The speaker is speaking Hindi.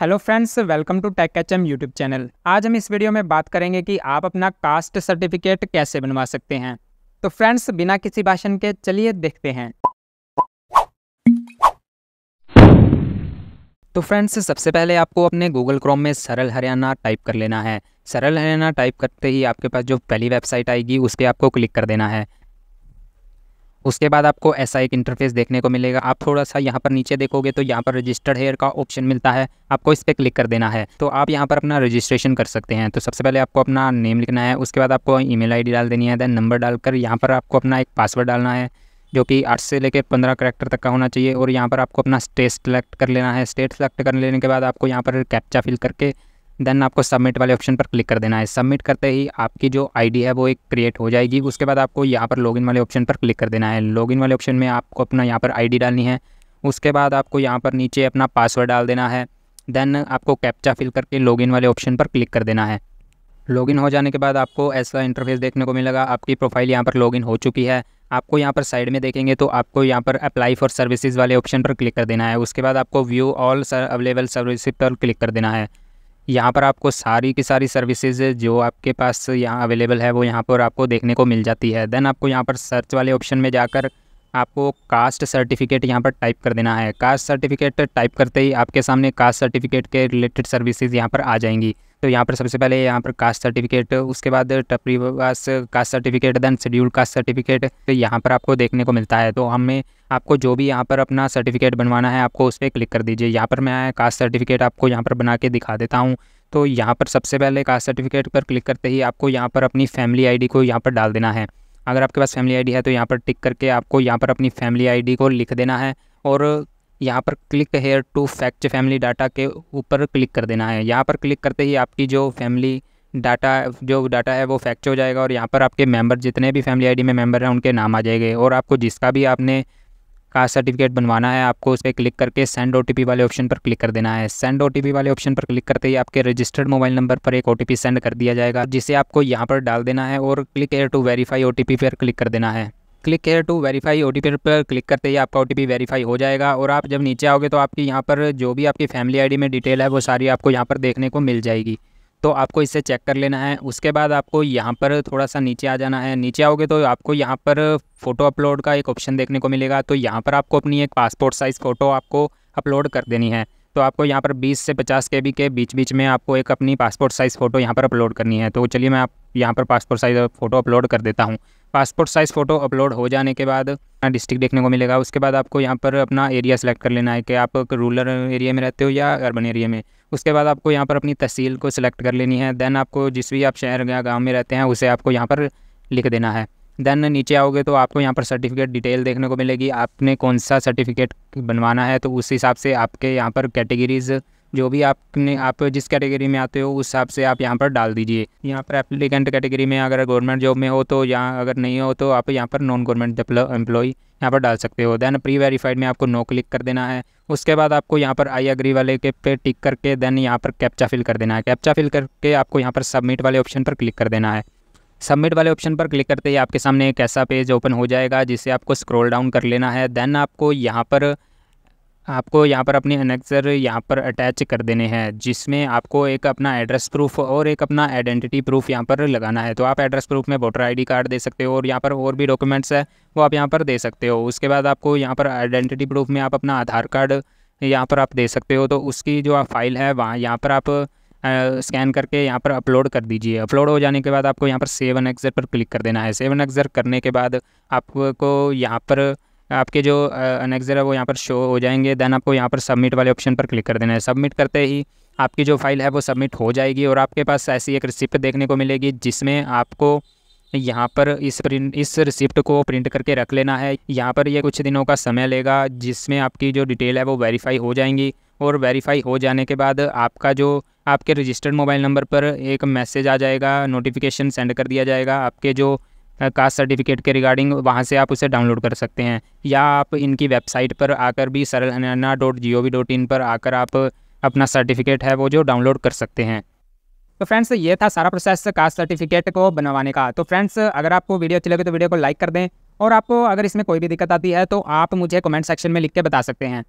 hello friends welcome to Tech H M YouTube channel आज हम इस वीडियो में बात करेंगे कि आप अपना कास्ट सर्टिफिकेट कैसे बनवा सकते हैं तो फ्रेंड्स बिना किसी भाषण के चलिए देखते हैं तो फ्रेंड्स सबसे पहले आपको अपने गूगल क्रोम में सरल हरियाणा टाइप कर लेना है सरल हरियाणा टाइप करते ही आपके पास जो पहली वेबसाइट आएगी उस पर आपको क्लिक कर देना है उसके बाद आपको ऐसा एक इंटरफेस देखने को मिलेगा आप थोड़ा सा यहाँ पर नीचे देखोगे तो यहाँ पर रजिस्टर्ड हेयर का ऑप्शन मिलता है आपको इस पर क्लिक कर देना है तो आप यहाँ पर अपना रजिस्ट्रेशन कर सकते हैं तो सबसे पहले आपको अपना नेम लिखना है उसके बाद आपको ईमेल आईडी डाल देनी है देन नंबर डालकर यहाँ पर आपको अपना एक पासवर्ड डालना है जो कि आठ से लेकर पंद्रह करेक्टर तक का होना चाहिए और यहाँ पर आपको अपना स्टेट सेलेक्ट कर लेना है स्टेट सेलेक्ट कर लेने के बाद आपको यहाँ पर कैप्चा फिल करके देन आपको सबमिट वाले ऑप्शन पर क्लिक कर देना है सबमिट करते ही आपकी जो आईडी है वो एक क्रिएट हो जाएगी उसके बाद आपको यहाँ पर लॉगिन वाले ऑप्शन पर क्लिक कर देना है लॉगिन वाले ऑप्शन में आपको अपना यहाँ पर आईडी डालनी है उसके बाद आपको यहाँ पर नीचे अपना पासवर्ड डाल देना है देन आपको कैप्चा फिल करके लॉगिन वाले ऑप्शन पर क्लिक कर देना है लॉगिन हो जाने के बाद आपको ऐसा इंटरफेस देखने को मिलेगा आपकी प्रोफाइल यहाँ पर लॉगिन हो चुकी है आपको यहाँ पर साइड में देखेंगे तो आपको यहाँ पर अप्लाई फॉर सर्विसेज वाले ऑप्शन पर क्लिक कर देना है उसके बाद आपको व्यू ऑल अवेलेबल सर्विसेज पर क्लिक कर देना है यहाँ पर आपको सारी की सारी सर्विसेज जो आपके पास यहाँ अवेलेबल है वो यहाँ पर आपको देखने को मिल जाती है देन आपको यहाँ पर सर्च वाले ऑप्शन में जाकर आपको कास्ट सर्टिफिकेट यहाँ पर टाइप कर देना है कास्ट सर्टिफिकेट टाइप करते ही आपके सामने कास्ट सर्टिफिकेट के रिलेटेड सर्विसेज यहाँ पर आ जाएंगी तो यहाँ पर सबसे पहले यहाँ पर कास्ट सर्टिफिकेट उसके बाद वास caste certificate then schedule caste certificate तो यहाँ पर आपको देखने को मिलता है तो हमें आपको जो भी यहाँ पर अपना सर्टिफिकेट बनवाना है आपको उस पर क्लिक कर दीजिए यहाँ पर मैं कास्ट सर्टिफिकेट आपको यहाँ पर बना के दिखा देता हूँ तो यहाँ पर सबसे पहले कास्ट सर्टिफिकेट पर क्लिक करते ही आपको यहाँ पर अपनी फैमिली आई को यहाँ पर डाल देना है अगर आपके पास फैमिली आईडी है तो यहाँ पर टिक करके आपको यहाँ पर अपनी फैमिली आईडी को लिख देना है और यहाँ पर क्लिक हेयर टू फैक्ट फैमिली डाटा के ऊपर क्लिक कर देना है यहाँ पर क्लिक करते ही आपकी जो फैमिली डाटा जो डाटा है वो फैक्ट हो जाएगा और यहाँ पर आपके मेंबर जितने भी फैमिली आईडी में मेंबर हैं उनके नाम आ जाएंगे और आपको जिसका भी आपने कास्ट सर्टिफिकेट बनवाना है आपको उस पर क्लिक करके सेंड ओ वाले ऑप्शन पर क्लिक कर देना है सेंड ओ वाले ऑप्शन पर क्लिक करते ही आपके रजिस्टर्ड मोबाइल नंबर पर एक ओ सेंड कर दिया जाएगा जिसे आपको यहाँ पर डाल देना है और click here to verify O पर क्लिक कर देना है click here to verify O पर क्लिक करते ही आपका ओ वेरीफाई हो जाएगा और आप जब नीचे आओगे तो आपकी यहाँ पर जो भी आपकी फैमिली आईडी में डिटेल है वो सारी आपको यहाँ पर देखने को मिल जाएगी तो आपको इसे चेक कर लेना है उसके बाद आपको यहाँ पर थोड़ा सा नीचे आ जाना है नीचे आओगे तो आपको यहाँ पर फ़ोटो अपलोड का एक ऑप्शन देखने को मिलेगा तो यहाँ पर आपको अपनी एक पासपोर्ट साइज़ फ़ोटो आपको अपलोड कर देनी है तो आपको यहाँ पर 20 से 50 के के बीच बीच में आपको एक अपनी पासपोर्ट साइज़ फ़ोटो यहाँ पर अपलोड करनी है तो चलिए मैं आप यहाँ पर पासपोर्ट साइज़ फ़ोटो अपलोड कर देता हूँ पासपोर्ट साइज़ फ़ोटो अपलोड हो जाने के बाद डिस्ट्रिक्ट देखने को मिलेगा उसके बाद आपको यहाँ पर अपना एरिया सेलेक्ट कर लेना है कि आप रूरल एरिया में रहते हो या अर्बन एरिया में उसके बाद आपको यहाँ पर अपनी तहसील को सिलेक्ट कर लेनी है देन आपको जिस भी आप शहर या गाँव में रहते हैं उसे आपको यहाँ पर लिख देना है देन नीचे आओगे तो आपको यहाँ पर सर्टिफिकेट डिटेल देखने को मिलेगी आपने कौन सा सर्टिफिकेट बनवाना है तो उस हिसाब से आपके यहाँ पर कैटेगरीज़ जो भी आपने आप जिस कैटेगरी में आते हो उस हिसाब से आप यहाँ पर डाल दीजिए यहाँ पर एप्लीकेंट कैटेगरी में अगर गवर्नमेंट जॉब में हो तो यहाँ अगर नहीं हो तो आप यहाँ पर नॉन गवर्नमेंट एम्प्लॉय यहाँ पर डाल सकते हो देन प्री वेरीफाइड में आपको नो क्लिक कर देना है उसके बाद आपको यहाँ पर आई अग्री वाले के पे टिक करके देन यहाँ पर कैप्चा फिल कर देना है कैप्चा फिल करके आपको यहाँ पर सबमिट वाले ऑप्शन पर क्लिक कर देना है सबमिट वाले ऑप्शन पर क्लिक करते ही आपके सामने एक ऐसा पेज ओपन हो जाएगा जिसे आपको स्क्रॉल डाउन कर लेना है देन आपको यहाँ पर आपको यहाँ पर अपने अनेक्सर यहाँ पर अटैच कर देने हैं जिसमें आपको एक अपना एड्रेस प्रूफ और एक अपना आइडेंटिटी प्रूफ यहाँ पर लगाना है तो आप एड्रेस प्रूफ में वोटर आईडी कार्ड दे सकते हो और यहाँ पर और भी डॉक्यूमेंट्स है वो आप यहाँ पर दे सकते हो उसके बाद आपको यहाँ पर आइडेंटिटी प्रूफ में आप अपना आधार कार्ड यहाँ पर आप दे सकते हो तो उसकी जो फाइल है वहाँ यहाँ पर आप स्कैन करके यहाँ पर अपलोड कर दीजिए अपलोड हो जाने के बाद आपको यहाँ पर सेवन एक्सर पर क्लिक कर देना है सेवन एक्सर करने के बाद आपको यहाँ पर आपके जो अनेक्जर है वो यहाँ पर शो हो जाएंगे देन आपको यहाँ पर सबमिट वाले ऑप्शन पर क्लिक कर देना है सबमिट करते ही आपकी जो फाइल है वो सबमिट हो जाएगी और आपके पास ऐसी एक रिसिप्ट देखने को मिलेगी जिसमें आपको यहाँ पर इस प्रिंट इस रिसिप्ट को प्रिंट करके रख लेना है यहाँ पर ये कुछ दिनों का समय लेगा जिसमें आपकी जो डिटेल है वो वेरीफाई हो जाएंगी और वेरीफाई हो जाने के बाद आपका जो आपके रजिस्टर्ड मोबाइल नंबर पर एक मैसेज आ जाएगा नोटिफिकेशन सेंड कर दिया जाएगा आपके जो कास्ट सर्टिफिकेट के रिगार्डिंग वहाँ से आप उसे डाउनलोड कर सकते हैं या आप इनकी वेबसाइट पर आकर भी Saral dot G O V dot in पर आकर आप अपना सर्टिफिकेट है वो जो डाउनलोड कर सकते हैं तो फ्रेंड्स ये था सारा प्रोसेस कास्ट सर्टिफिकेट को बनवाने का तो फ्रेंड्स अगर आपको वीडियो अच्छी लगे तो वीडियो को लाइक कर दें और आपको अगर इसमें कोई भी दिक्कत आती है तो आप मुझे कमेंट सेक्शन में लिख के बता सकते हैं